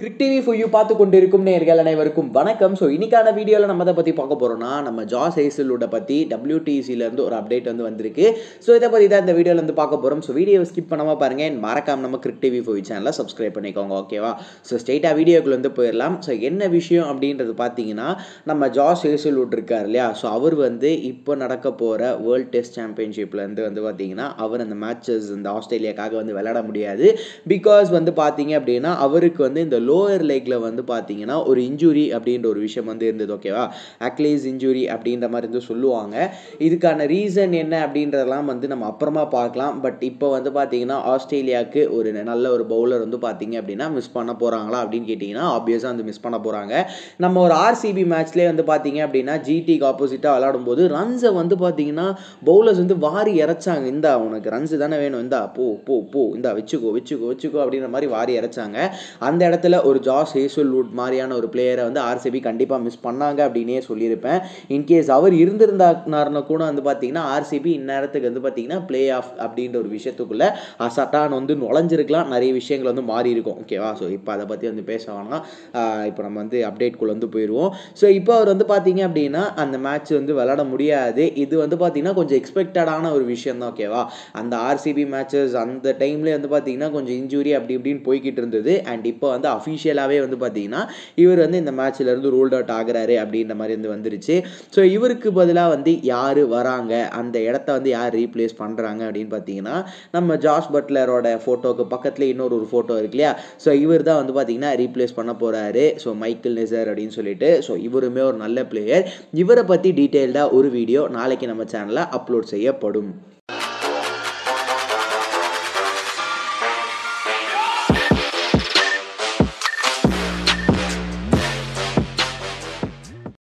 கிரிக் TV four you பார்த்து கொண்டிருக்கும் நேர்கள் அனைவருக்கும் வணக்கம் ஸோ இன்னைக்கான வீடியோவில் நம்ம அதை பற்றி பார்க்க போகிறோம்னா நம்ம ஜாஸ் ஐசலோட பற்றி டபிள்யூடிசிலேருந்து ஒரு அப்டேட் வந்து வந்திருக்கு ஸோ இதை பற்றி தான் இந்த வீடியோவில் வந்து பார்க்க போகிறோம் ஸோ வீடியோவை ஸ்கிப் பண்ணாமல் பாருங்கள் என் மறக்காம நம்ம கிரிக் டிவி ஃபோர் சேனலில் சப்ஸ்கிரைப் பண்ணிக்கோங்க ஓகேவா ஸோ ஸ்ட்ரெயிட்டாக வீடியோக்குள்ளே வந்து போயிடலாம் ஸோ என்ன விஷயம் அப்படின்றது பார்த்தீங்கன்னா நம்ம ஜாஸ் ஐசலோட் இருக்கார் இல்லையா ஸோ அவர் வந்து இப்போ நடக்க போகிற வேர்ல்ட் டெஸ்ட் சாம்பியன்ஷிப்லேருந்து வந்து பார்த்தீங்கன்னா அவர் அந்த மேட்சஸ் இந்த ஆஸ்திரேலியாக்காக வந்து விளையாட முடியாது பிகாஸ் வந்து பார்த்தீங்க அப்படின்னா அவருக்கு வந்து இந்த லோவர் லெக்கில் வந்து பார்த்தீங்கன்னா ஒரு இன்ஜுரி அப்படின்ற ஒரு விஷயம் வந்து இருந்தது ஓகேவா அக்லேஸ் இன்ஜுரி அப்படின்ற மாதிரி வந்து சொல்லுவாங்க இதுக்கான ரீசன் என்ன அப்படின்றதெல்லாம் வந்து நம்ம அப்புறமா பார்க்கலாம் பட் இப்போ வந்து பார்த்தீங்கன்னா ஆஸ்திரேலியாவுக்கு ஒரு நல்ல ஒரு பவுலர் வந்து பார்த்தீங்க அப்படின்னா மிஸ் பண்ண போகிறாங்களா அப்படின்னு கேட்டிங்கன்னா ஆப்வியஸாக வந்து மிஸ் பண்ண போகிறாங்க நம்ம ஒரு ஆர்சிபி மேட்ச்லேயே வந்து பார்த்தீங்க அப்படின்னா ஜிடிக்கு ஆப்போசிட்டாக விளாடும்போது ரன்ஸை வந்து பார்த்தீங்கன்னா பவுலர்ஸ் வந்து வாரி இறைச்சாங்க இந்தா உனக்கு ரன்ஸு தானே வேணும் இந்தா போ போ போ இந்தா வச்சுக்கோ வச்சுக்கோ வச்சுக்கோ அப்படின்ற மாதிரி வாரி இறைச்சாங்க அந்த இடத்துல ஒரு ஜாஸ் ஹேசல்வுட் மாதிரியான ஒரு பிளேயரை வந்து ஆர்சிபி கண்டிப்பாக மிஸ் பண்ணாங்க அப்படின்னே சொல்லியிருப்பேன் இன்கேஸ் அவர் இருந்திருந்தாருன்னு கூட வந்து பார்த்தீங்கன்னா ஆர்சிபி இந்நேரத்துக்கு வந்து பார்த்தீங்கன்னா பிளே ஆஃப் அப்படின்ற ஒரு விஷயத்துக்குள்ளே அசட்டான் வந்து நுழைஞ்சிருக்கலாம் நிறைய விஷயங்கள் வந்து மாறி இருக்கும் ஓகேவா ஸோ இப்போ அதை பற்றி வந்து பேச வேணாம் இப்போ நம்ம வந்து அப்டேட்குள்ளே வந்து போயிடுவோம் ஸோ இப்போ அவர் வந்து பார்த்தீங்க அப்படின்னா அந்த மேட்ச் வந்து விளாட முடியாது இது வந்து பார்த்தீங்கன்னா கொஞ்சம் எக்ஸ்பெக்டடான ஒரு விஷயம் தான் ஓகேவா அந்த ஆர்சிபி மேட்சஸ் அந்த டைம்லேயே வந்து பார்த்தீங்கன்னா கொஞ்சம் இன்ஜூரி அப்படி இப்படின்னு போய்கிட்டு இருந்தது அண்ட் இப்போ வந்து அஃபீஷியலாகவே வந்து பார்த்தீங்கன்னா இவர் வந்து இந்த மேட்ச்லேருந்து ரூல்ட் அவுட் ஆகிறாரு அப்படின்ற மாதிரி வந்து வந்துருச்சு ஸோ இவருக்கு பதிலாக வந்து யார் வராங்க அந்த இடத்த வந்து யார் ரீப்ளேஸ் பண்ணுறாங்க அப்படின்னு பார்த்தீங்கன்னா நம்ம ஜாஸ் பட்லரோட ஃபோட்டோவுக்கு பக்கத்தில் இன்னொரு ஒரு ஃபோட்டோ இருக்கு இல்லையா ஸோ இவர் தான் வந்து பார்த்தீங்கன்னா ரீப்ளேஸ் பண்ண போகிறாரு ஸோ மைக்கேல் நெசர் அப்படின்னு சொல்லிட்டு ஸோ இவருமே ஒரு நல்ல பிளேயர் இவரை பற்றி டீட்டெயில்டாக ஒரு வீடியோ நாளைக்கு நம்ம சேனலில் அப்லோட் செய்யப்படும்